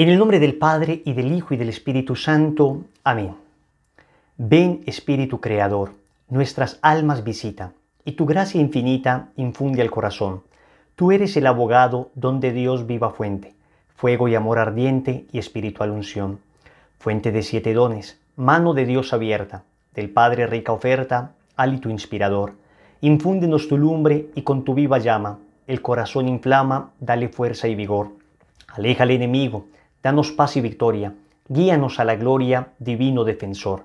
En el nombre del Padre y del Hijo y del Espíritu Santo. Amén. Ven Espíritu Creador, nuestras almas visita, y tu gracia infinita infunde al corazón. Tú eres el abogado donde Dios viva fuente, fuego y amor ardiente y espiritual unción. Fuente de siete dones, mano de Dios abierta, del Padre rica oferta, hálito inspirador. Infúndenos tu lumbre y con tu viva llama, el corazón inflama, dale fuerza y vigor. Aleja al enemigo, Danos paz y victoria. Guíanos a la gloria, divino defensor.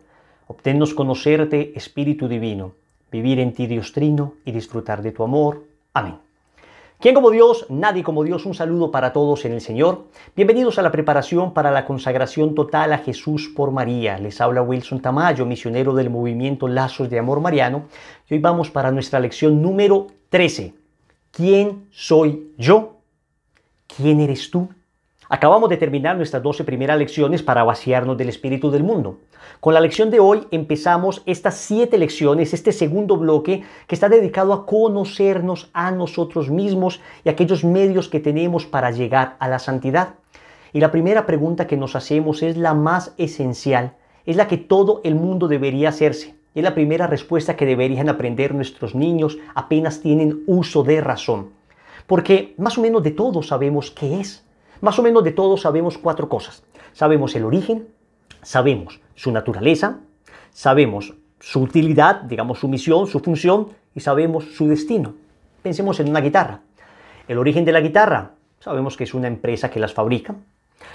Obténnos conocerte, Espíritu Divino, vivir en ti, Dios Trino, y disfrutar de tu amor. Amén. ¿Quién como Dios? Nadie como Dios. Un saludo para todos en el Señor. Bienvenidos a la preparación para la consagración total a Jesús por María. Les habla Wilson Tamayo, misionero del movimiento Lazos de Amor Mariano. Y hoy vamos para nuestra lección número 13. ¿Quién soy yo? ¿Quién eres tú? Acabamos de terminar nuestras 12 primeras lecciones para vaciarnos del espíritu del mundo. Con la lección de hoy empezamos estas 7 lecciones, este segundo bloque que está dedicado a conocernos a nosotros mismos y aquellos medios que tenemos para llegar a la santidad. Y la primera pregunta que nos hacemos es la más esencial, es la que todo el mundo debería hacerse. Es la primera respuesta que deberían aprender nuestros niños apenas tienen uso de razón. Porque más o menos de todos sabemos qué es. Más o menos de todo sabemos cuatro cosas. Sabemos el origen, sabemos su naturaleza, sabemos su utilidad, digamos su misión, su función y sabemos su destino. Pensemos en una guitarra. El origen de la guitarra, sabemos que es una empresa que las fabrica.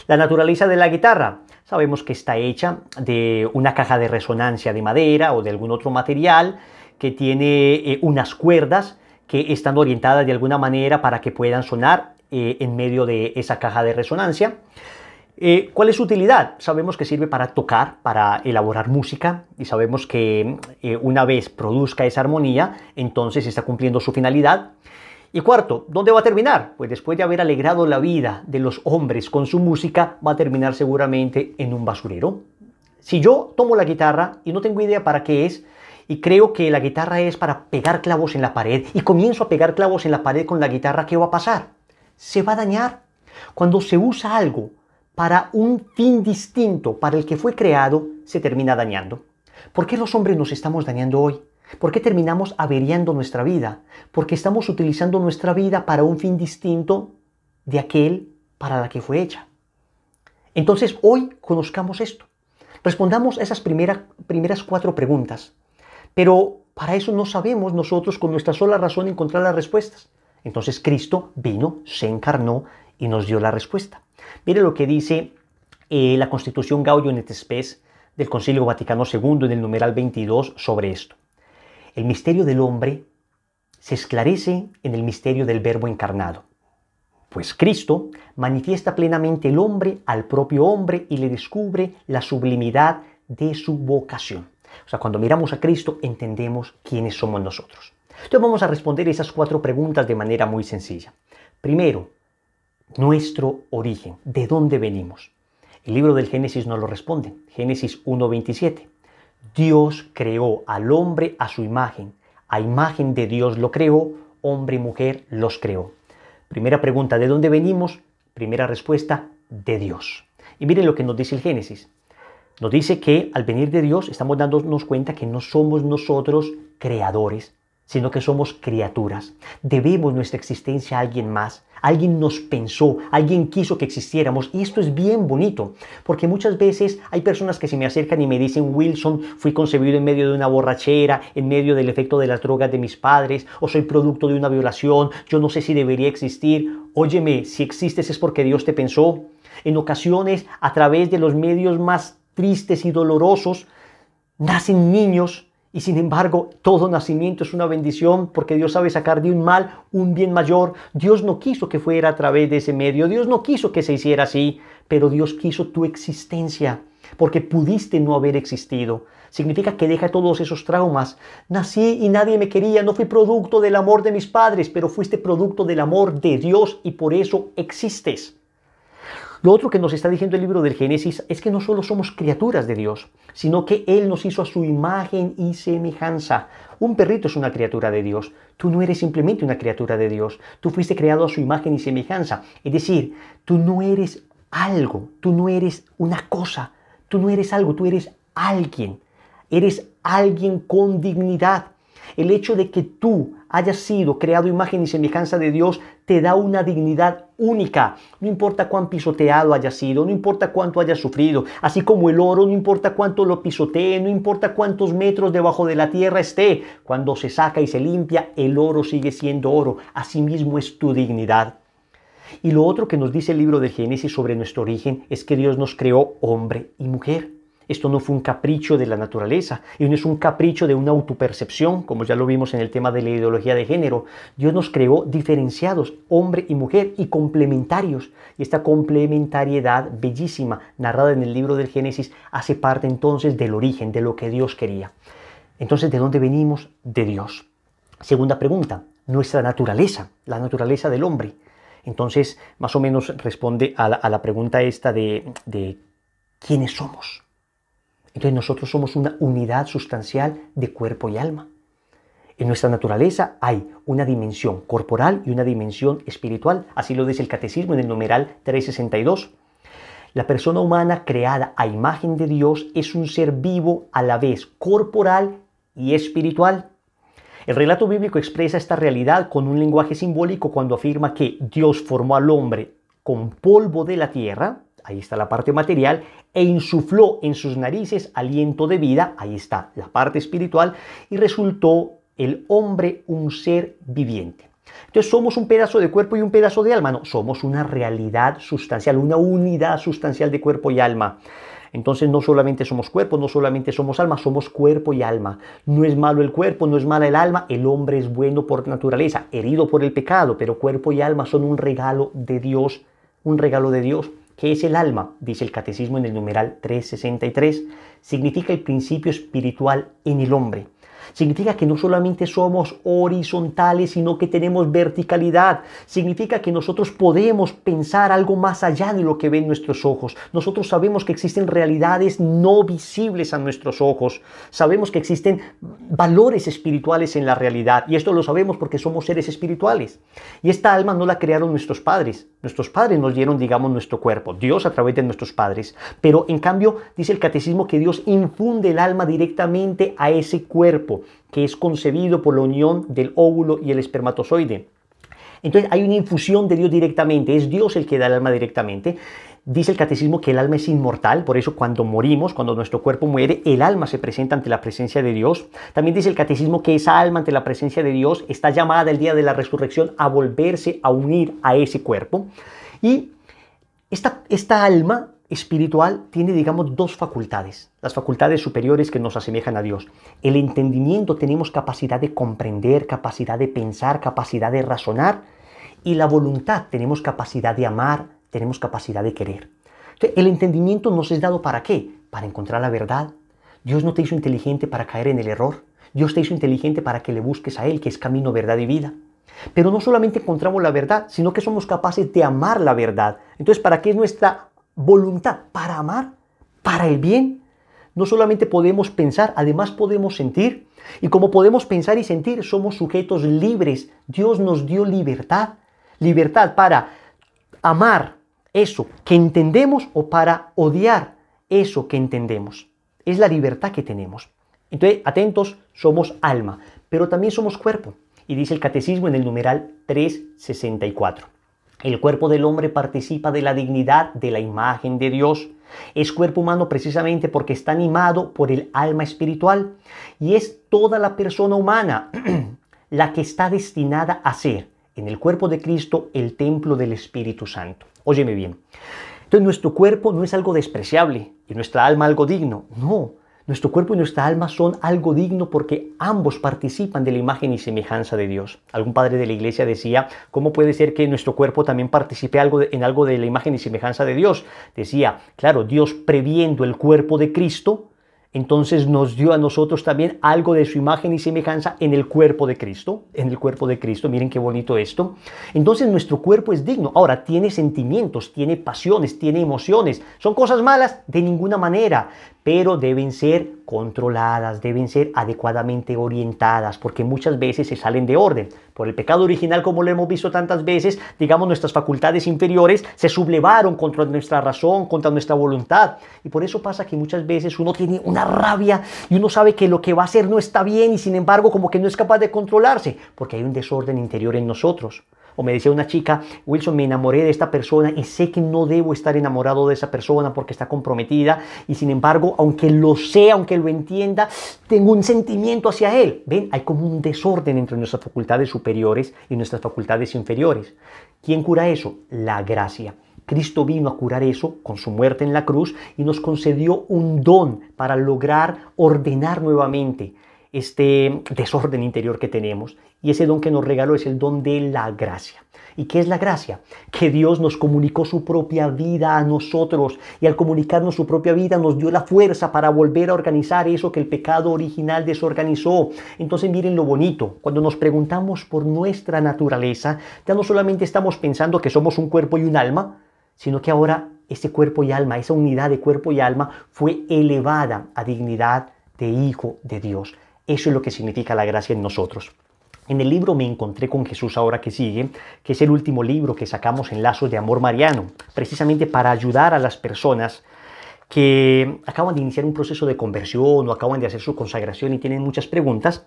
La naturaleza de la guitarra, sabemos que está hecha de una caja de resonancia de madera o de algún otro material que tiene eh, unas cuerdas que están orientadas de alguna manera para que puedan sonar eh, en medio de esa caja de resonancia. Eh, ¿Cuál es su utilidad? Sabemos que sirve para tocar, para elaborar música y sabemos que eh, una vez produzca esa armonía, entonces está cumpliendo su finalidad. Y cuarto, ¿dónde va a terminar? Pues después de haber alegrado la vida de los hombres con su música, va a terminar seguramente en un basurero. Si yo tomo la guitarra y no tengo idea para qué es, y creo que la guitarra es para pegar clavos en la pared, y comienzo a pegar clavos en la pared con la guitarra, ¿qué va a pasar? se va a dañar. Cuando se usa algo para un fin distinto para el que fue creado, se termina dañando. ¿Por qué los hombres nos estamos dañando hoy? ¿Por qué terminamos averiando nuestra vida? Porque estamos utilizando nuestra vida para un fin distinto de aquel para la que fue hecha. Entonces hoy conozcamos esto. Respondamos a esas primeras cuatro preguntas. Pero para eso no sabemos nosotros con nuestra sola razón encontrar las respuestas. Entonces Cristo vino, se encarnó y nos dio la respuesta. Mire lo que dice eh, la Constitución Gaudium et del Concilio Vaticano II en el numeral 22 sobre esto. El misterio del hombre se esclarece en el misterio del Verbo encarnado, pues Cristo manifiesta plenamente el hombre al propio hombre y le descubre la sublimidad de su vocación. O sea, cuando miramos a Cristo entendemos quiénes somos nosotros. Entonces vamos a responder esas cuatro preguntas de manera muy sencilla. Primero, nuestro origen, ¿de dónde venimos? El libro del Génesis nos lo responde, Génesis 1.27. Dios creó al hombre a su imagen, a imagen de Dios lo creó, hombre y mujer los creó. Primera pregunta, ¿de dónde venimos? Primera respuesta, de Dios. Y miren lo que nos dice el Génesis. Nos dice que al venir de Dios estamos dándonos cuenta que no somos nosotros creadores, sino que somos criaturas. Debemos nuestra existencia a alguien más. Alguien nos pensó, alguien quiso que existiéramos. Y esto es bien bonito, porque muchas veces hay personas que se me acercan y me dicen, Wilson, fui concebido en medio de una borrachera, en medio del efecto de las drogas de mis padres, o soy producto de una violación, yo no sé si debería existir. Óyeme, si existes es porque Dios te pensó. En ocasiones, a través de los medios más tristes y dolorosos, nacen niños y sin embargo, todo nacimiento es una bendición porque Dios sabe sacar de un mal un bien mayor. Dios no quiso que fuera a través de ese medio, Dios no quiso que se hiciera así, pero Dios quiso tu existencia porque pudiste no haber existido. Significa que deja todos esos traumas. Nací y nadie me quería, no fui producto del amor de mis padres, pero fuiste producto del amor de Dios y por eso existes. Lo otro que nos está diciendo el libro del Génesis es que no solo somos criaturas de Dios, sino que Él nos hizo a su imagen y semejanza. Un perrito es una criatura de Dios. Tú no eres simplemente una criatura de Dios. Tú fuiste creado a su imagen y semejanza. Es decir, tú no eres algo, tú no eres una cosa, tú no eres algo, tú eres alguien. Eres alguien con dignidad. El hecho de que tú hayas sido creado imagen y semejanza de Dios te da una dignidad única, no importa cuán pisoteado haya sido, no importa cuánto haya sufrido, así como el oro, no importa cuánto lo pisotee, no importa cuántos metros debajo de la tierra esté, cuando se saca y se limpia, el oro sigue siendo oro, asimismo es tu dignidad. Y lo otro que nos dice el libro de Génesis sobre nuestro origen es que Dios nos creó hombre y mujer. Esto no fue un capricho de la naturaleza y no es un capricho de una autopercepción, como ya lo vimos en el tema de la ideología de género. Dios nos creó diferenciados, hombre y mujer, y complementarios. Y esta complementariedad bellísima, narrada en el libro del Génesis, hace parte entonces del origen, de lo que Dios quería. Entonces, ¿de dónde venimos? De Dios. Segunda pregunta, nuestra naturaleza, la naturaleza del hombre. Entonces, más o menos responde a la, pregunta esta de quiénes somos. Entonces nosotros somos una unidad sustancial de cuerpo y alma. En nuestra naturaleza hay una dimensión corporal y una dimensión espiritual, así lo dice el catecismo en el numeral 362. La persona humana creada a imagen de Dios es un ser vivo a la vez corporal y espiritual. El relato bíblico expresa esta realidad con un lenguaje simbólico cuando afirma que Dios formó al hombre con polvo de la tierra ahí está la parte material, e insufló en sus narices aliento de vida, ahí está la parte espiritual, y resultó el hombre un ser viviente. Entonces somos un pedazo de cuerpo y un pedazo de alma, no, somos una realidad sustancial, una unidad sustancial de cuerpo y alma. Entonces no solamente somos cuerpo, no solamente somos alma, somos cuerpo y alma. No es malo el cuerpo, no es mala el alma, el hombre es bueno por naturaleza, herido por el pecado, pero cuerpo y alma son un regalo de Dios, un regalo de Dios. ¿Qué es el alma? Dice el catecismo en el numeral 363. Significa el principio espiritual en el hombre Significa que no solamente somos horizontales, sino que tenemos verticalidad. Significa que nosotros podemos pensar algo más allá de lo que ven nuestros ojos. Nosotros sabemos que existen realidades no visibles a nuestros ojos. Sabemos que existen valores espirituales en la realidad. Y esto lo sabemos porque somos seres espirituales. Y esta alma no la crearon nuestros padres. Nuestros padres nos dieron, digamos, nuestro cuerpo. Dios a través de nuestros padres. Pero en cambio, dice el catecismo que Dios infunde el alma directamente a ese cuerpo que es concebido por la unión del óvulo y el espermatozoide. Entonces hay una infusión de Dios directamente, es Dios el que da el alma directamente. Dice el catecismo que el alma es inmortal, por eso cuando morimos, cuando nuestro cuerpo muere, el alma se presenta ante la presencia de Dios. También dice el catecismo que esa alma ante la presencia de Dios está llamada el día de la resurrección a volverse a unir a ese cuerpo. Y esta, esta alma espiritual tiene, digamos, dos facultades, las facultades superiores que nos asemejan a Dios. El entendimiento tenemos capacidad de comprender, capacidad de pensar, capacidad de razonar, y la voluntad tenemos capacidad de amar, tenemos capacidad de querer. el entendimiento nos es dado para qué? Para encontrar la verdad. Dios no te hizo inteligente para caer en el error. Dios te hizo inteligente para que le busques a Él, que es camino, verdad y vida. Pero no solamente encontramos la verdad, sino que somos capaces de amar la verdad. Entonces, ¿para qué es nuestra voluntad para amar, para el bien. No solamente podemos pensar, además podemos sentir. Y como podemos pensar y sentir, somos sujetos libres. Dios nos dio libertad. Libertad para amar eso que entendemos o para odiar eso que entendemos. Es la libertad que tenemos. Entonces, atentos, somos alma, pero también somos cuerpo. Y dice el catecismo en el numeral 364. El cuerpo del hombre participa de la dignidad de la imagen de Dios. Es cuerpo humano precisamente porque está animado por el alma espiritual y es toda la persona humana la que está destinada a ser en el cuerpo de Cristo el templo del Espíritu Santo. Óyeme bien. Entonces nuestro cuerpo no es algo despreciable y nuestra alma algo digno. No, nuestro cuerpo y nuestra alma son algo digno porque ambos participan de la imagen y semejanza de Dios. Algún padre de la iglesia decía, ¿cómo puede ser que nuestro cuerpo también participe en algo de la imagen y semejanza de Dios? Decía, claro, Dios previendo el cuerpo de Cristo, entonces nos dio a nosotros también algo de su imagen y semejanza en el cuerpo de Cristo, en el cuerpo de Cristo, miren qué bonito esto. Entonces nuestro cuerpo es digno, ahora tiene sentimientos, tiene pasiones, tiene emociones, son cosas malas de ninguna manera, pero deben ser controladas, deben ser adecuadamente orientadas, porque muchas veces se salen de orden. Por el pecado original, como lo hemos visto tantas veces, digamos, nuestras facultades inferiores se sublevaron contra nuestra razón, contra nuestra voluntad. Y por eso pasa que muchas veces uno tiene una rabia y uno sabe que lo que va a hacer no está bien y sin embargo como que no es capaz de controlarse, porque hay un desorden interior en nosotros o me decía una chica, Wilson, me enamoré de esta persona y sé que no debo estar enamorado de esa persona porque está comprometida y sin embargo, aunque lo sé, aunque lo entienda, tengo un sentimiento hacia él. Ven, hay como un desorden entre nuestras facultades superiores y nuestras facultades inferiores. ¿Quién cura eso? La gracia. Cristo vino a curar eso con su muerte en la cruz y nos concedió un don para lograr ordenar nuevamente este desorden interior que tenemos. Y ese don que nos regaló es el don de la gracia. ¿Y qué es la gracia? Que Dios nos comunicó su propia vida a nosotros y al comunicarnos su propia vida nos dio la fuerza para volver a organizar eso que el pecado original desorganizó. Entonces miren lo bonito, cuando nos preguntamos por nuestra naturaleza, ya no solamente estamos pensando que somos un cuerpo y un alma, sino que ahora ese cuerpo y alma, esa unidad de cuerpo y alma fue elevada a dignidad de hijo de Dios. Eso es lo que significa la gracia en nosotros. En el libro Me encontré con Jesús ahora que sigue, que es el último libro que sacamos en Lazos de Amor Mariano, precisamente para ayudar a las personas que acaban de iniciar un proceso de conversión o acaban de hacer su consagración y tienen muchas preguntas.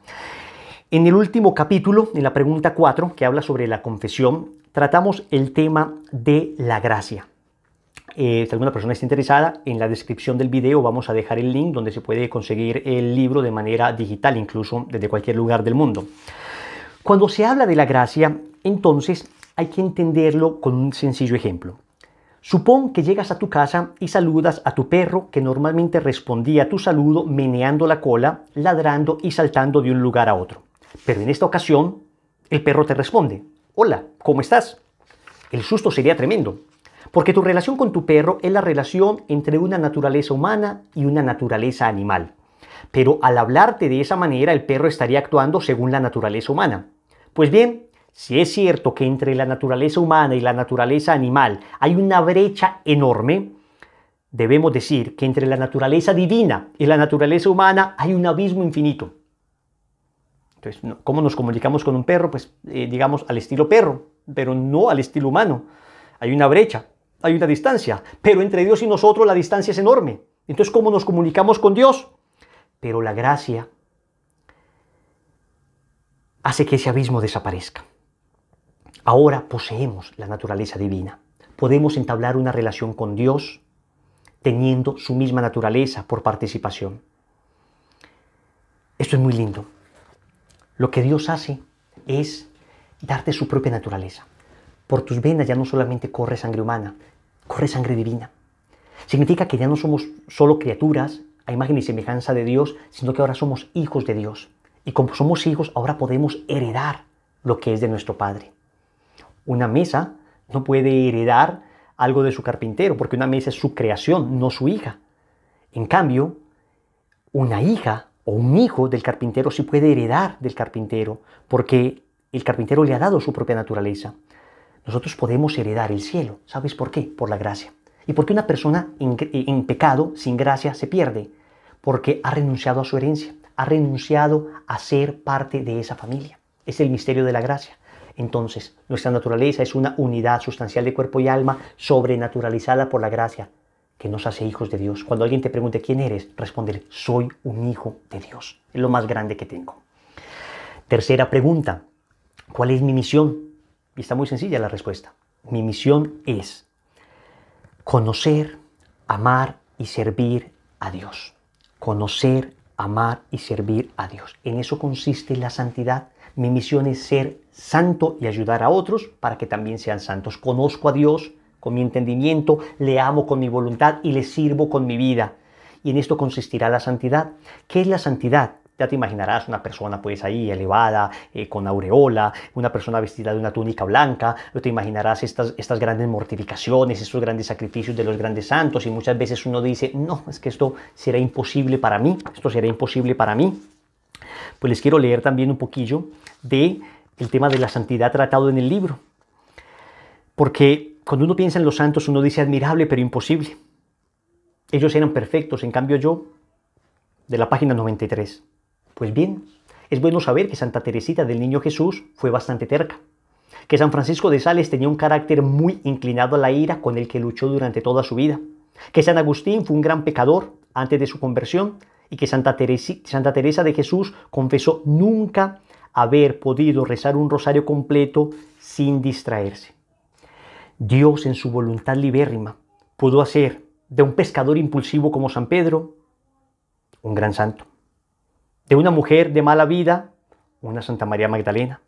En el último capítulo, en la pregunta 4, que habla sobre la confesión, tratamos el tema de la gracia. Eh, si alguna persona está interesada, en la descripción del video vamos a dejar el link donde se puede conseguir el libro de manera digital, incluso desde cualquier lugar del mundo. Cuando se habla de la gracia, entonces hay que entenderlo con un sencillo ejemplo. Supón que llegas a tu casa y saludas a tu perro que normalmente respondía a tu saludo meneando la cola, ladrando y saltando de un lugar a otro. Pero en esta ocasión, el perro te responde, hola, ¿cómo estás? El susto sería tremendo, porque tu relación con tu perro es la relación entre una naturaleza humana y una naturaleza animal. Pero al hablarte de esa manera, el perro estaría actuando según la naturaleza humana. Pues bien, si es cierto que entre la naturaleza humana y la naturaleza animal hay una brecha enorme, debemos decir que entre la naturaleza divina y la naturaleza humana hay un abismo infinito. Entonces, ¿cómo nos comunicamos con un perro? Pues eh, digamos al estilo perro, pero no al estilo humano hay una brecha, hay una distancia, pero entre Dios y nosotros la distancia es enorme. Entonces, ¿cómo nos comunicamos con Dios? Pero la gracia hace que ese abismo desaparezca. Ahora poseemos la naturaleza divina. Podemos entablar una relación con Dios teniendo su misma naturaleza por participación. Esto es muy lindo. Lo que Dios hace es darte su propia naturaleza. Por tus venas ya no solamente corre sangre humana, corre sangre divina. Significa que ya no somos solo criaturas a imagen y semejanza de Dios, sino que ahora somos hijos de Dios. Y como somos hijos, ahora podemos heredar lo que es de nuestro Padre. Una mesa no puede heredar algo de su carpintero, porque una mesa es su creación, no su hija. En cambio, una hija o un hijo del carpintero sí puede heredar del carpintero, porque el carpintero le ha dado su propia naturaleza nosotros podemos heredar el cielo. ¿Sabes por qué? Por la gracia. ¿Y por qué una persona eh, en, pecado, sin gracia, se pierde? Porque ha renunciado a su herencia, ha renunciado a ser parte de esa familia. Es el misterio de la gracia. Entonces, nuestra naturaleza es una unidad sustancial de cuerpo y alma sobrenaturalizada por la gracia que nos hace hijos de Dios. Cuando alguien te pregunte quién eres, responder, soy un hijo de Dios. Es lo más grande que tengo. Tercera pregunta, ¿cuál es mi misión? Y está muy sencilla la respuesta. Mi misión es conocer, amar y servir a Dios. Conocer, amar y servir a Dios. En eso consiste la santidad. Mi misión es ser santo y ayudar a otros para que también sean santos. Conozco a Dios con mi entendimiento, le amo con mi voluntad y le sirvo con mi vida. Y en esto consistirá la santidad. ¿Qué es la santidad? Ya te imaginarás una persona pues ahí elevada, eh, con aureola, una persona vestida de una túnica blanca, te imaginarás estas, estas grandes mortificaciones, estos grandes sacrificios de los grandes santos y muchas veces uno dice, no, es que esto será imposible para mí, esto será imposible para mí. Pues les quiero leer también un poquillo de el tema de la santidad tratado en el libro. Porque cuando uno piensa en los santos, uno dice admirable pero imposible. Ellos eran perfectos, en cambio yo, de la página 93, pues bien, es bueno saber que Santa Teresita del Niño Jesús fue bastante terca, que San Francisco de Sales tenía un carácter muy inclinado a la ira con el que luchó durante toda su vida, que San Agustín fue un gran pecador antes de su conversión y que Santa, Teresa, Santa Teresa de Jesús confesó nunca haber podido rezar un rosario completo sin distraerse. Dios en su voluntad libérrima pudo hacer de un pescador impulsivo como San Pedro un gran santo de una mujer de mala vida, una Santa María Magdalena,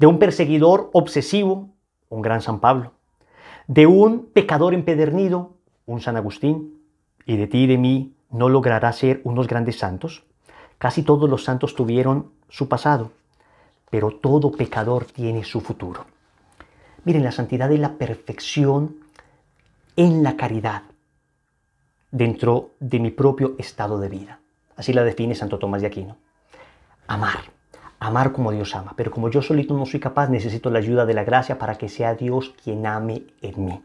de un perseguidor obsesivo, un gran San Pablo, de un pecador empedernido, un San Agustín, y de ti y de mí no logrará ser unos grandes santos. Casi todos los santos tuvieron su pasado, pero todo pecador tiene su futuro. Miren, la santidad es la perfección en la caridad dentro de mi propio estado de vida. Así la define Santo Tomás de Aquino. Amar, amar como Dios ama, pero como yo solito no soy capaz, necesito la ayuda de la gracia para que sea Dios quien ame en mí.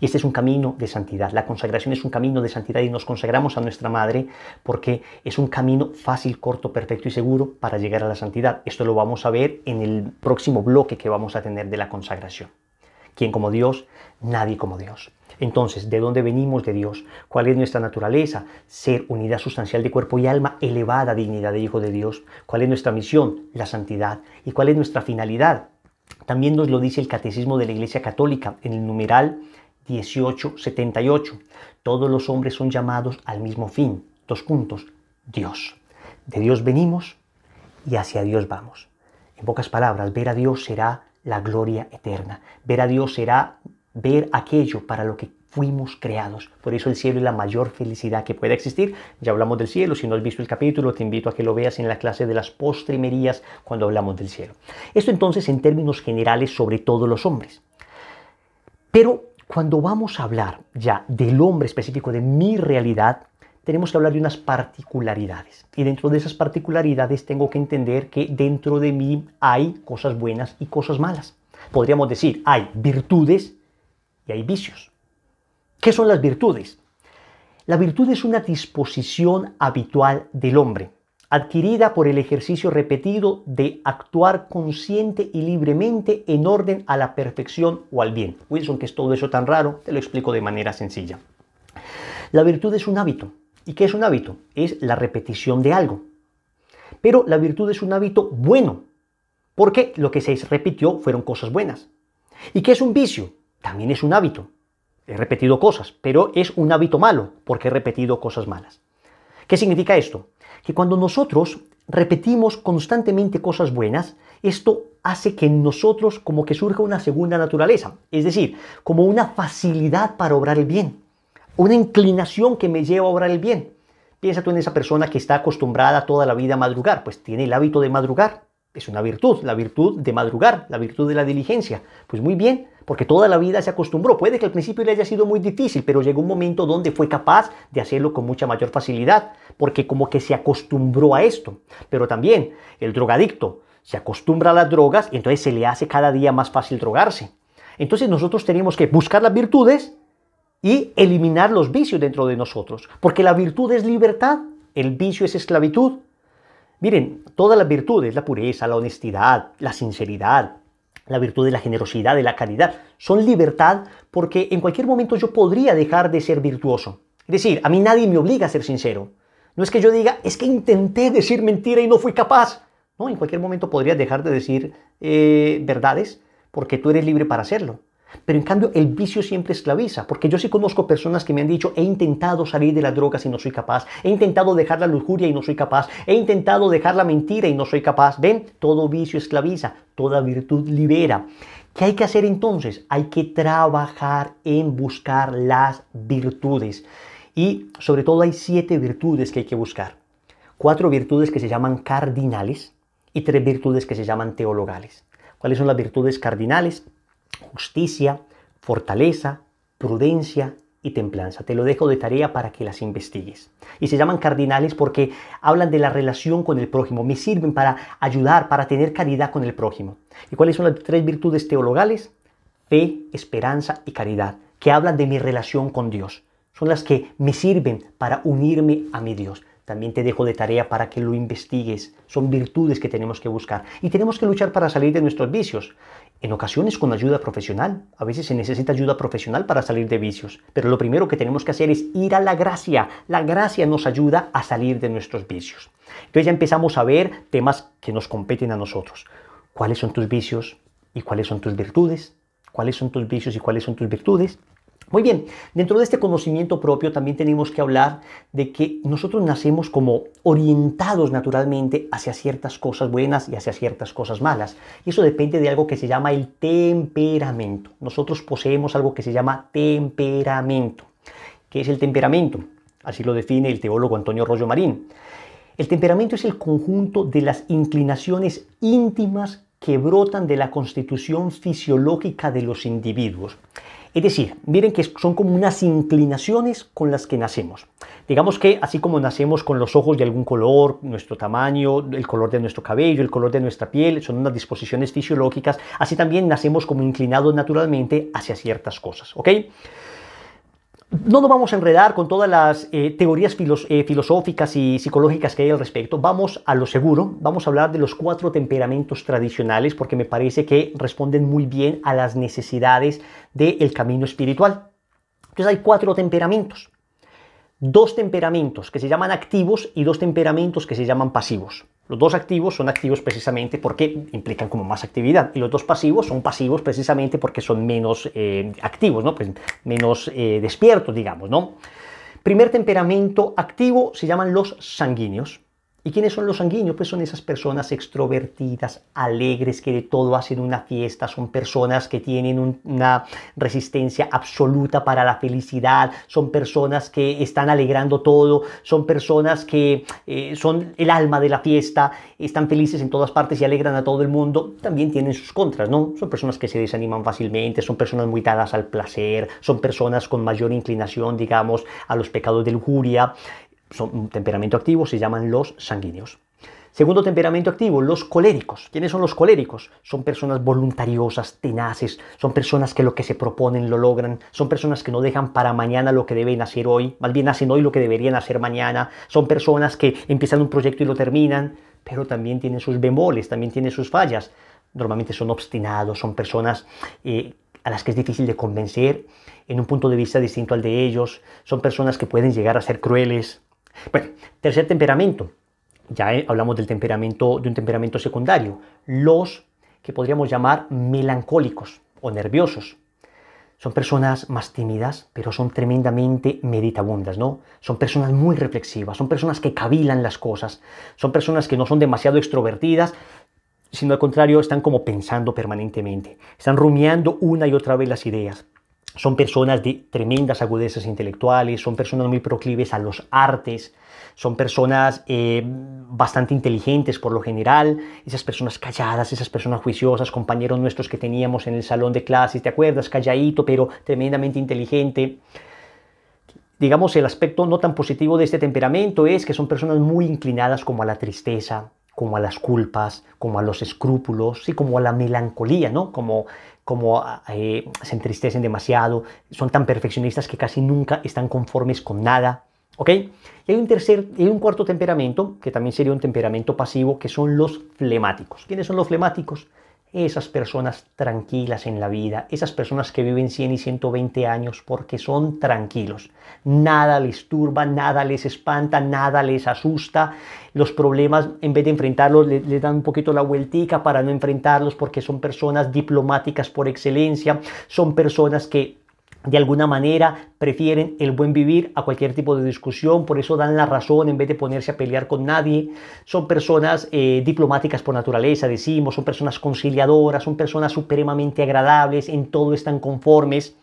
Y este es un camino de santidad. La consagración es un camino de santidad y nos consagramos a nuestra Madre porque es un camino fácil, corto, perfecto y seguro para llegar a la santidad. Esto lo vamos a ver en el próximo bloque que vamos a tener de la consagración. Quien como Dios, nadie como Dios. Entonces, ¿de dónde venimos de Dios? ¿Cuál es nuestra naturaleza? Ser unidad sustancial de cuerpo y alma, elevada dignidad de Hijo de Dios. ¿Cuál es nuestra misión? La santidad. ¿Y cuál es nuestra finalidad? También nos lo dice el Catecismo de la Iglesia Católica en el numeral 1878. Todos los hombres son llamados al mismo fin. Dos puntos. Dios. De Dios venimos y hacia Dios vamos. En pocas palabras, ver a Dios será la gloria eterna. Ver a Dios será ver aquello para lo que fuimos creados. Por eso el cielo es la mayor felicidad que pueda existir. Ya hablamos del cielo, si no has visto el capítulo, te invito a que lo veas en la clase de las postrimerías cuando hablamos del cielo. Esto entonces en términos generales sobre todos los hombres. Pero cuando vamos a hablar ya del hombre específico, de mi realidad, tenemos que hablar de unas particularidades. Y dentro de esas particularidades tengo que entender que dentro de mí hay cosas buenas y cosas malas. Podríamos decir, hay virtudes y hay vicios. ¿Qué son las virtudes? La virtud es una disposición habitual del hombre, adquirida por el ejercicio repetido de actuar consciente y libremente en orden a la perfección o al bien. Wilson, que es todo eso tan raro, te lo explico de manera sencilla. La virtud es un hábito. ¿Y qué es un hábito? Es la repetición de algo. Pero la virtud es un hábito bueno, porque lo que se repitió fueron cosas buenas. ¿Y qué es un vicio? también es un hábito. He repetido cosas, pero es un hábito malo porque he repetido cosas malas. ¿Qué significa esto? Que cuando nosotros repetimos constantemente cosas buenas, esto hace que en nosotros como que surja una segunda naturaleza, es decir, como una facilidad para obrar el bien, una inclinación que me lleva a obrar el bien. Piensa tú en esa persona que está acostumbrada toda la vida a madrugar, pues tiene el hábito de madrugar, es una virtud, la virtud de madrugar, la virtud de la diligencia. Pues muy bien, porque toda la vida se acostumbró. Puede que al principio le haya sido muy difícil, pero llegó un momento donde fue capaz de hacerlo con mucha mayor facilidad, porque como que se acostumbró a esto. Pero también el drogadicto se acostumbra a las drogas y entonces se le hace cada día más fácil drogarse. Entonces nosotros tenemos que buscar las virtudes y eliminar los vicios dentro de nosotros, porque la virtud es libertad, el vicio es esclavitud. Miren, todas las virtudes, la pureza, la honestidad, la sinceridad, la virtud de la generosidad, de la caridad. Son libertad porque en cualquier momento yo podría dejar de ser virtuoso. Es decir, a mí nadie me obliga a ser sincero. No es que yo diga, es que intenté decir mentira y no fui capaz. No, en cualquier momento podrías dejar de decir eh, verdades porque tú eres libre para hacerlo. Pero en cambio el vicio siempre esclaviza, porque yo sí conozco personas que me han dicho, he intentado salir de las drogas y no soy capaz, he intentado dejar la lujuria y no soy capaz, he intentado dejar la mentira y no soy capaz. Ven, todo vicio esclaviza, toda virtud libera. ¿Qué hay que hacer entonces? Hay que trabajar en buscar las virtudes. Y sobre todo hay siete virtudes que hay que buscar. Cuatro virtudes que se llaman cardinales y tres virtudes que se llaman teologales. ¿Cuáles son las virtudes cardinales? justicia, fortaleza, prudencia y templanza. Te lo dejo de tarea para que las investigues. Y se llaman cardinales porque hablan de la relación con el prójimo, me sirven para ayudar, para tener caridad con el prójimo. ¿Y cuáles son las tres virtudes teologales? Fe, esperanza y caridad, que hablan de mi relación con Dios. Son las que me sirven para unirme a mi Dios. También te dejo de tarea para que lo investigues. Son virtudes que tenemos que buscar. Y tenemos que luchar para salir de nuestros vicios. En ocasiones con ayuda profesional. A veces se necesita ayuda profesional para salir de vicios. Pero lo primero que tenemos que hacer es ir a la gracia. La gracia nos ayuda a salir de nuestros vicios. Entonces ya empezamos a ver temas que nos competen a nosotros. ¿Cuáles son tus vicios y cuáles son tus virtudes? ¿Cuáles son tus vicios y cuáles son tus virtudes? Muy bien, dentro de este conocimiento propio también tenemos que hablar de que nosotros nacemos como orientados naturalmente hacia ciertas cosas buenas y hacia ciertas cosas malas. Y eso depende de algo que se llama el temperamento. Nosotros poseemos algo que se llama temperamento. ¿Qué es el temperamento? Así lo define el teólogo Antonio Rollo Marín. El temperamento es el conjunto de las inclinaciones íntimas que brotan de la constitución fisiológica de los individuos. Es decir, miren que son como unas inclinaciones con las que nacemos. Digamos que así como nacemos con los ojos de algún color, nuestro tamaño, el color de nuestro cabello, el color de nuestra piel, son unas disposiciones fisiológicas, así también nacemos como inclinados naturalmente hacia ciertas cosas, ¿ok? no nos vamos a enredar con todas las eh, teorías eh, filosóficas y psicológicas que hay al respecto. Vamos a lo seguro. Vamos a hablar de los cuatro temperamentos tradicionales porque me parece que responden muy bien a las necesidades del camino espiritual. Entonces hay cuatro temperamentos dos temperamentos que se llaman activos y dos temperamentos que se llaman pasivos. Los dos activos son activos precisamente porque implican como más actividad y los dos pasivos son pasivos precisamente porque son menos eh, activos, pues menos eh, despiertos, digamos, ¿no? Primer temperamento activo se llaman los sanguíneos. ¿Y quiénes son los sanguíneos? Pues son esas personas extrovertidas, alegres, que de todo hacen una fiesta, son personas que tienen una resistencia absoluta para la felicidad, son personas que están alegrando todo, son personas que eh, son el alma de la fiesta, están felices en todas partes y alegran a todo el mundo. También tienen sus contras, ¿no? Son personas que se desaniman fácilmente, son personas muy dadas al placer, son personas con mayor inclinación, digamos, a los pecados de lujuria son temperamento activo, se llaman los sanguíneos. Segundo temperamento activo, los coléricos. ¿Quiénes son los coléricos? Son personas voluntariosas, tenaces, son personas que lo que se proponen lo logran, son personas que no dejan para mañana lo que deben hacer hoy, más bien hacen hoy lo que deberían hacer mañana, son personas que empiezan un proyecto y lo terminan, pero también tienen sus bemoles, también tienen sus fallas. Normalmente son obstinados, son personas eh, a las que es difícil de convencer en un punto de vista distinto al de ellos, son personas que pueden llegar a ser crueles, bueno, tercer temperamento. Ya eh, hablamos del temperamento, de un temperamento secundario. Los que podríamos llamar melancólicos o nerviosos. Son personas más tímidas, pero son tremendamente meditabundas, ¿no? Son personas muy reflexivas, son personas que cavilan las cosas, son personas que no son demasiado extrovertidas, sino al contrario, están como pensando permanentemente, están rumiando una y otra vez las ideas son personas de tremendas agudezas intelectuales, son personas muy proclives a los artes, son personas eh, bastante inteligentes por lo general, esas personas calladas, esas personas juiciosas, compañeros nuestros que teníamos en el salón de clases, ¿te acuerdas? Calladito, pero tremendamente inteligente. Digamos, el aspecto no tan positivo de este temperamento es que son personas muy inclinadas como a la tristeza, como a las culpas, como a los escrúpulos y como a la melancolía, ¿no? Como como ah, eh, se entristecen demasiado, son tan perfeccionistas que casi nunca están conformes con nada. ¿Ok? Y hay un tercer, hay un cuarto temperamento, que también sería un temperamento pasivo, que son los flemáticos. ¿Quiénes son los flemáticos? esas personas tranquilas en la vida, esas personas que viven 100 y 120 años porque son tranquilos. Nada les turba, nada les espanta, nada les asusta. Los problemas, en vez de enfrentarlos, les, dan un poquito la vueltica para no enfrentarlos porque son personas diplomáticas por excelencia, son personas que de alguna manera prefieren el buen vivir a cualquier tipo de discusión, por eso dan la razón en vez de ponerse a pelear con nadie. Son personas eh, diplomáticas por naturaleza, decimos, son personas conciliadoras, son personas supremamente agradables, en todo están conformes.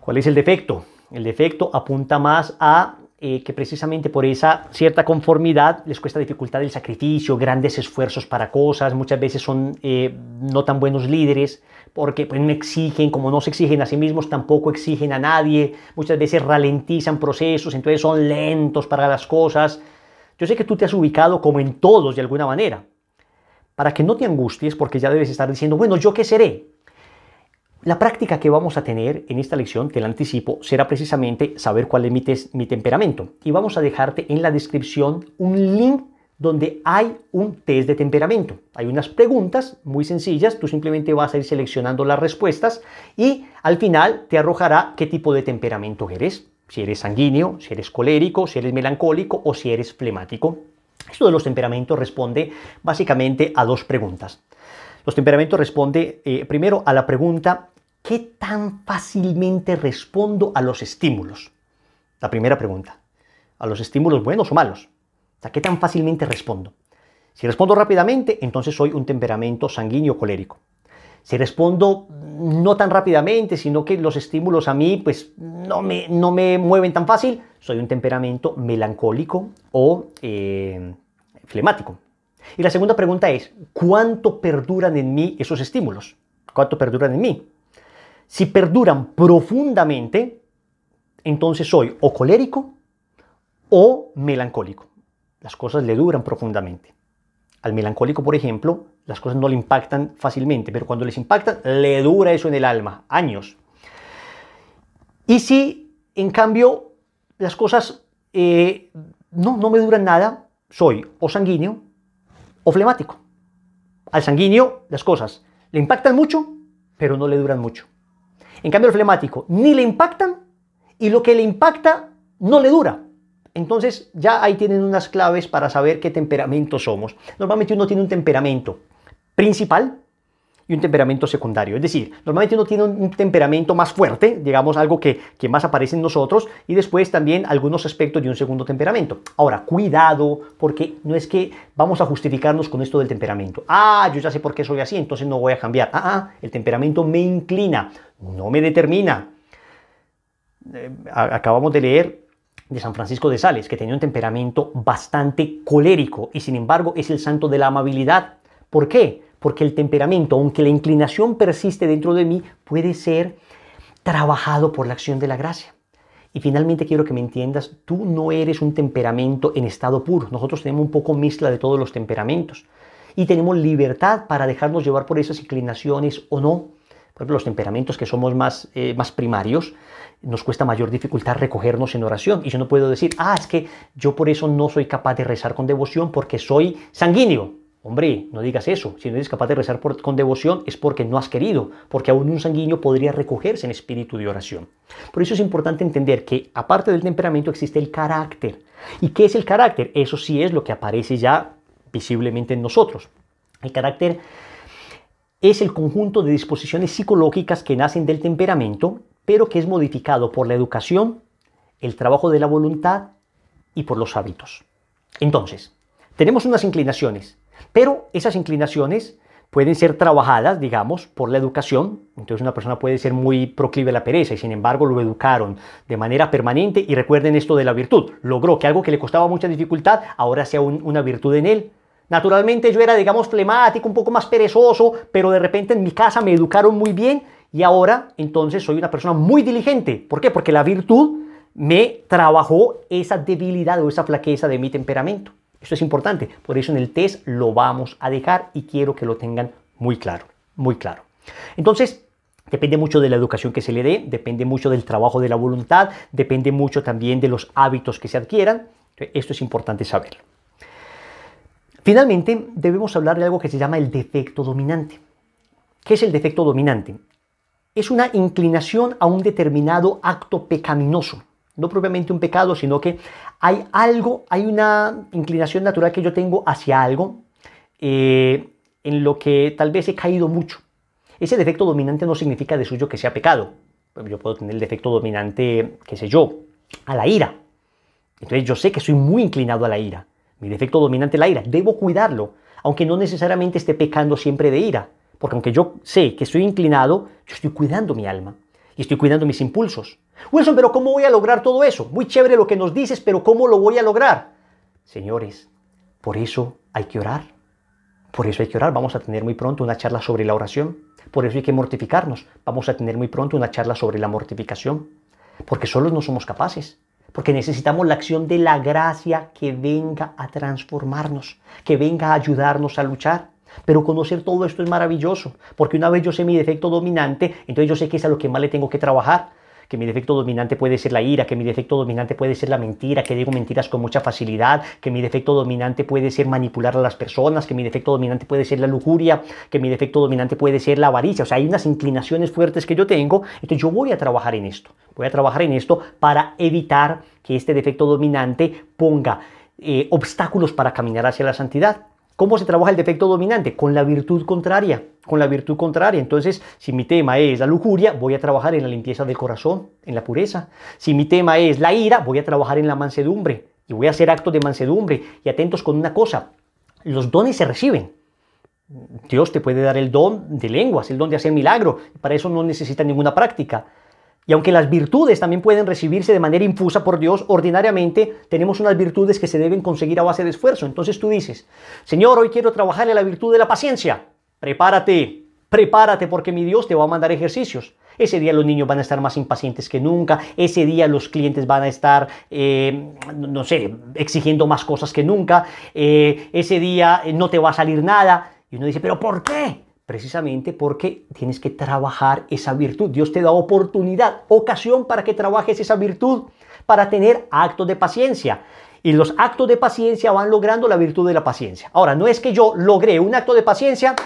¿Cuál es el defecto? El defecto apunta más a eh, que precisamente por esa cierta conformidad les cuesta dificultad el sacrificio, grandes esfuerzos para cosas, muchas veces son eh, no tan buenos líderes porque pues, no exigen, como no se exigen a sí mismos, tampoco exigen a nadie, muchas veces ralentizan procesos, entonces son lentos para las cosas. Yo sé que tú te has ubicado como en todos de alguna manera, para que no te angusties porque ya debes estar diciendo, bueno, ¿yo qué seré? La práctica que vamos a tener en esta lección, te la anticipo, será precisamente saber cuál es mi temperamento. Y vamos a dejarte en la descripción un link donde hay un test de temperamento. Hay unas preguntas muy sencillas, tú simplemente vas a ir seleccionando las respuestas y al final te arrojará qué tipo de temperamento eres, si eres sanguíneo, si eres colérico, si eres melancólico o si eres flemático. Esto de los temperamentos responde básicamente a dos preguntas. Los temperamentos responde eh, primero a la pregunta ¿qué tan fácilmente respondo a los estímulos? La primera pregunta. ¿A los estímulos buenos o malos? ¿qué tan fácilmente respondo? Si respondo rápidamente, entonces soy un temperamento sanguíneo colérico. Si respondo no tan rápidamente, sino que los estímulos a mí pues no me, no me mueven tan fácil, soy un temperamento melancólico o eh, flemático. Y la segunda pregunta es, ¿cuánto perduran en mí esos estímulos? ¿Cuánto perduran en mí? Si perduran profundamente, entonces soy o colérico o melancólico las cosas le duran profundamente. Al melancólico, por ejemplo, las cosas no le impactan fácilmente, pero cuando les impactan, le dura eso en el alma, años. Y si, en cambio, las cosas eh, no, no me duran nada, soy o sanguíneo o flemático. Al sanguíneo, las cosas le impactan mucho, pero no le duran mucho. En cambio, al flemático ni le impactan y lo que le impacta no le dura. Entonces ya ahí tienen unas claves para saber qué temperamento somos. Normalmente uno tiene un temperamento principal y un temperamento secundario. Es decir, normalmente uno tiene un temperamento más fuerte, digamos algo que, más aparece en nosotros, y después también algunos aspectos de un segundo temperamento. Ahora, cuidado, porque no es que vamos a justificarnos con esto del temperamento. Ah, yo ya sé por qué soy así, entonces no voy a cambiar. Ah, ah el temperamento me inclina, no me determina. Eh, acabamos de leer de San Francisco de Sales, que tenía un temperamento bastante colérico y sin embargo es el santo de la amabilidad. ¿Por qué? Porque el temperamento, aunque la inclinación persiste dentro de mí, puede ser trabajado por la acción de la gracia. Y finalmente quiero que me entiendas, tú no eres un temperamento en estado puro. Nosotros tenemos un poco mezcla de todos los temperamentos y tenemos libertad para dejarnos llevar por esas inclinaciones o no los temperamentos que somos más, eh, más primarios, nos cuesta mayor dificultad recogernos en oración. Y yo no puedo decir, ah, es que yo por eso no soy capaz de rezar con devoción porque soy sanguíneo. Hombre, no digas eso. Si no eres capaz de rezar con devoción es porque no has querido, porque aún un sanguíneo podría recogerse en espíritu de oración. Por eso es importante entender que aparte del temperamento existe el carácter. ¿Y qué es el carácter? Eso sí es lo que aparece ya visiblemente en nosotros. El carácter es el conjunto de disposiciones psicológicas que nacen del temperamento, pero que es modificado por la educación, el trabajo de la voluntad y por los hábitos. Entonces, tenemos unas inclinaciones, pero esas inclinaciones pueden ser trabajadas, digamos, por la educación. Entonces una persona puede ser muy proclive a la pereza y sin embargo lo educaron de manera permanente y recuerden esto de la virtud. Logró que algo que le costaba mucha dificultad ahora sea una virtud en él Naturalmente yo era, digamos, flemático, un poco más perezoso, pero de repente en mi casa me educaron muy bien y ahora entonces soy una persona muy diligente. ¿Por qué? Porque la virtud me trabajó esa debilidad o esa flaqueza de mi temperamento. Esto es importante. Por eso en el test lo vamos a dejar y quiero que lo tengan muy claro, muy claro. Entonces, Depende mucho de la educación que se le dé, depende mucho del trabajo de la voluntad, depende mucho también de los hábitos que se adquieran. Esto es importante saberlo. Finalmente, debemos hablar de algo que se llama el defecto dominante. ¿Qué es el defecto dominante? Es una inclinación a un determinado acto pecaminoso. No propiamente un pecado, sino que hay algo, hay una inclinación natural que yo tengo hacia algo eh, en lo que tal vez he caído mucho. Ese defecto dominante no significa de suyo que sea pecado. Yo puedo tener el defecto dominante, qué sé yo, a la ira. Entonces yo sé que soy muy inclinado a la ira. Mi defecto dominante es la ira. Debo cuidarlo, aunque no necesariamente esté pecando siempre de ira. Porque aunque yo sé que estoy inclinado, yo estoy cuidando mi alma y estoy cuidando mis impulsos. Wilson, pero ¿cómo voy a lograr todo eso? Muy chévere lo que nos dices, pero ¿cómo lo voy a lograr? Señores, por eso hay que orar. Por eso hay que orar. Vamos a tener muy pronto una charla sobre la oración. Por eso hay que mortificarnos. Vamos a tener muy pronto una charla sobre la mortificación. Porque solos no somos capaces porque necesitamos la acción de la gracia que venga a transformarnos, que venga a ayudarnos a luchar. Pero conocer todo esto es maravilloso, porque una vez yo sé mi defecto dominante, entonces yo sé que es a lo que más le tengo que trabajar que mi defecto dominante puede ser la ira, que mi defecto dominante puede ser la mentira, que digo mentiras con mucha facilidad, que mi defecto dominante puede ser manipular a las personas, que mi defecto dominante puede ser la lujuria, que mi defecto dominante puede ser la avaricia. O sea, hay unas inclinaciones fuertes que yo tengo, entonces yo voy a trabajar en esto. Voy a trabajar en esto para evitar que este defecto dominante ponga eh, obstáculos para caminar hacia la santidad. ¿Cómo se trabaja el defecto dominante? Con la virtud contraria, con la virtud contraria. Entonces, si mi tema es la lujuria, voy a trabajar en la limpieza del corazón, en la pureza. Si mi tema es la ira, voy a trabajar en la mansedumbre y voy a hacer actos de mansedumbre. Y atentos con una cosa, los dones se reciben. Dios te puede dar el don de lenguas, el don de hacer milagro. Para eso no necesita ninguna práctica. Y aunque las virtudes también pueden recibirse de manera infusa por Dios, ordinariamente tenemos unas virtudes que se deben conseguir a base de esfuerzo. Entonces tú dices, Señor, hoy quiero trabajar en la virtud de la paciencia. Prepárate, prepárate porque mi Dios te va a mandar ejercicios. Ese día los niños van a estar más impacientes que nunca. Ese día los clientes van a estar, eh, no sé, exigiendo más cosas que nunca. Eh, ese día eh, no te va a salir nada. Y uno dice, pero ¿por qué? Precisamente porque tienes que trabajar esa virtud. Dios te da oportunidad, ocasión para que trabajes esa virtud, para tener actos de paciencia. Y los actos de paciencia van logrando la virtud de la paciencia. Ahora, no es que yo logré un acto de paciencia,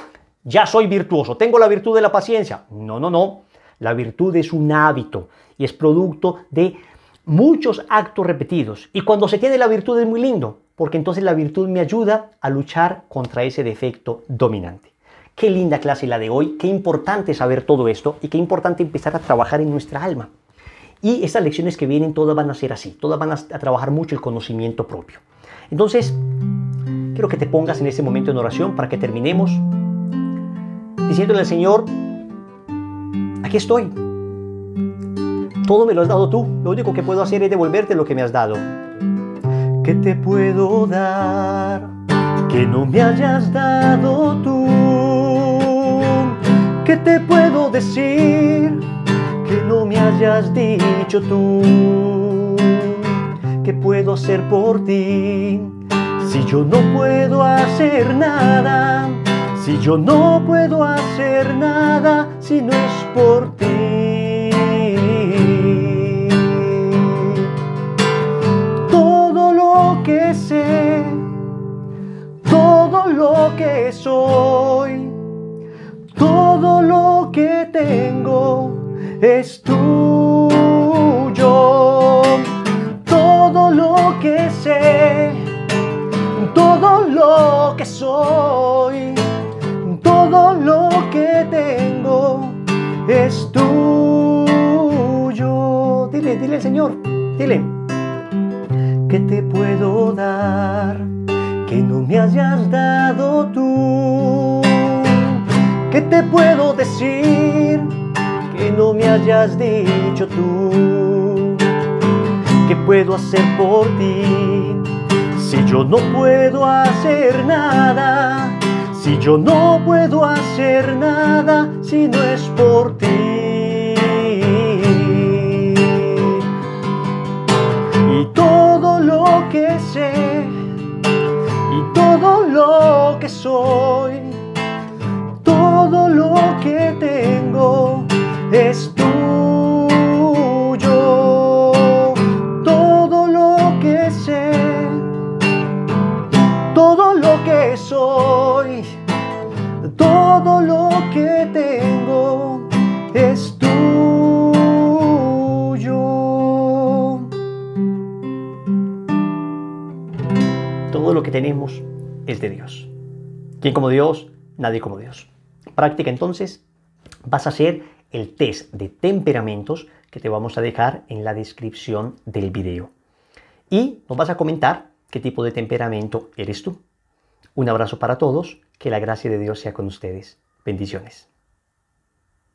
ya soy virtuoso, tengo la virtud de la paciencia. No, no, no. La virtud es un hábito y es producto de muchos actos repetidos. Y cuando se tiene la virtud es muy lindo, porque entonces la virtud me ayuda a luchar contra ese defecto dominante. Qué linda clase la de hoy, qué importante saber todo esto y qué importante empezar a trabajar en nuestra alma. Y estas lecciones que vienen todas van a ser así, todas van a, trabajar mucho el conocimiento propio. Entonces, quiero que te pongas en este momento en oración para que terminemos diciéndole al Señor, aquí estoy. Todo me lo has dado tú. Lo único que puedo hacer es devolverte lo que me has dado. ¿Qué te puedo dar que no me hayas dado tú? ¿Qué te puedo decir que no me hayas dicho tú? ¿Qué puedo hacer por ti si yo no puedo hacer nada? Si yo no puedo hacer nada si no es por ti. Todo lo que sé, todo lo que soy tengo es tuyo. Todo lo que sé, todo lo que soy, todo lo que tengo es tuyo. Dile, dile Señor, dile. que te puedo dar que no me hayas dado tú? ¿Qué te puedo decir que no me hayas dicho tú? ¿Qué puedo hacer por ti si yo no puedo hacer nada? Si yo no puedo hacer nada si no es por ti. Y todo lo que sé y todo lo que soy tenemos es de Dios. quien como Dios? Nadie como Dios. Práctica entonces, vas a hacer el test de temperamentos que te vamos a dejar en la descripción del video. Y nos vas a comentar qué tipo de temperamento eres tú. Un abrazo para todos, que la gracia de Dios sea con ustedes. Bendiciones.